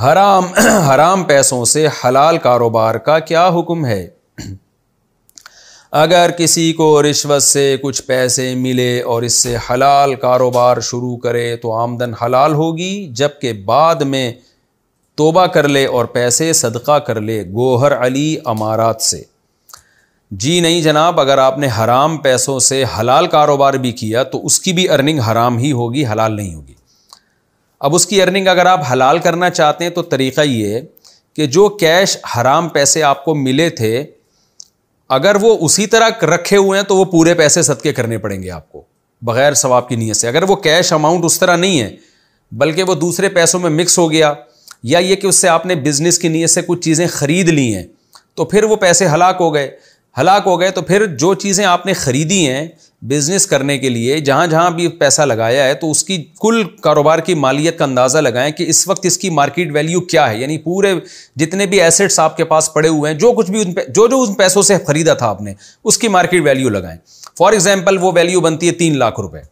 हराम हराम पैसों से हलाल कारोबार का क्या हुक्म है अगर किसी को रिश्वत से कुछ पैसे मिले और इससे हलाल कारोबार शुरू करे तो आमदन हलाल होगी जबकि बाद में तोबा कर ले और पैसे सदका कर ले गोहर अली अमारात से जी नहीं जनाब अगर आपने हराम पैसों से हलाल कारोबार भी किया तो उसकी भी अर्निंग हराम ही होगी हलाल नहीं होगी अब उसकी अर्निंग अगर आप हलाल करना चाहते हैं तो तरीका ये है कि जो कैश हराम पैसे आपको मिले थे अगर वो उसी तरह रखे हुए हैं तो वो पूरे पैसे सदके करने पड़ेंगे आपको बग़ैर सवाब की नीयत से अगर वो कैश अमाउंट उस तरह नहीं है बल्कि वो दूसरे पैसों में मिक्स हो गया या ये कि उससे आपने बिज़नेस की नीयत से कुछ चीज़ें ख़रीद ली हैं तो फिर वो पैसे हलाक हो गए हलाक हो गए तो फिर जो चीज़ें आपने ख़रीदी हैं बिज़नेस करने के लिए जहाँ जहाँ भी पैसा लगाया है तो उसकी कुल कारोबार की मालियत का अंदाज़ा लगाएं कि इस वक्त इसकी मार्केट वैल्यू क्या है यानी पूरे जितने भी एसेट्स आपके पास पड़े हुए हैं जो कुछ भी उन जो जो उन पैसों से ख़रीदा था आपने उसकी मार्केट वैल्यू लगाएं फॉर एग्ज़ाम्पल वो वैल्यू बनती है तीन लाख रुपये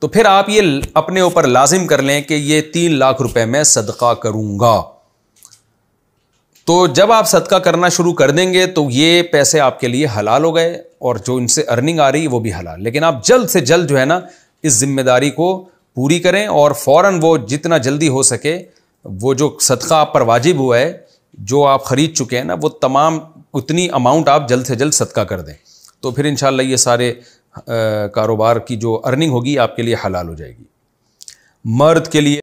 तो फिर आप ये अपने ऊपर लाजिम कर लें कि ये तीन लाख रुपये मैं सदका करूँगा तो जब आप सदका करना शुरू कर देंगे तो ये पैसे आपके लिए हलाल हो गए और जो इनसे अर्निंग आ रही है वो भी हलाल लेकिन आप जल्द से जल्द जो है ना इस जिम्मेदारी को पूरी करें और फ़ौर वो जितना जल्दी हो सके वो जो सदका आप पर वाजिब हुआ है जो आप ख़रीद चुके हैं ना वो तमाम उतनी अमाउंट आप जल्द से जल्द सदका कर दें तो फिर इन ये सारे कारोबार की जो अर्निंग होगी आपके लिए हलाल हो जाएगी मर्द के लिए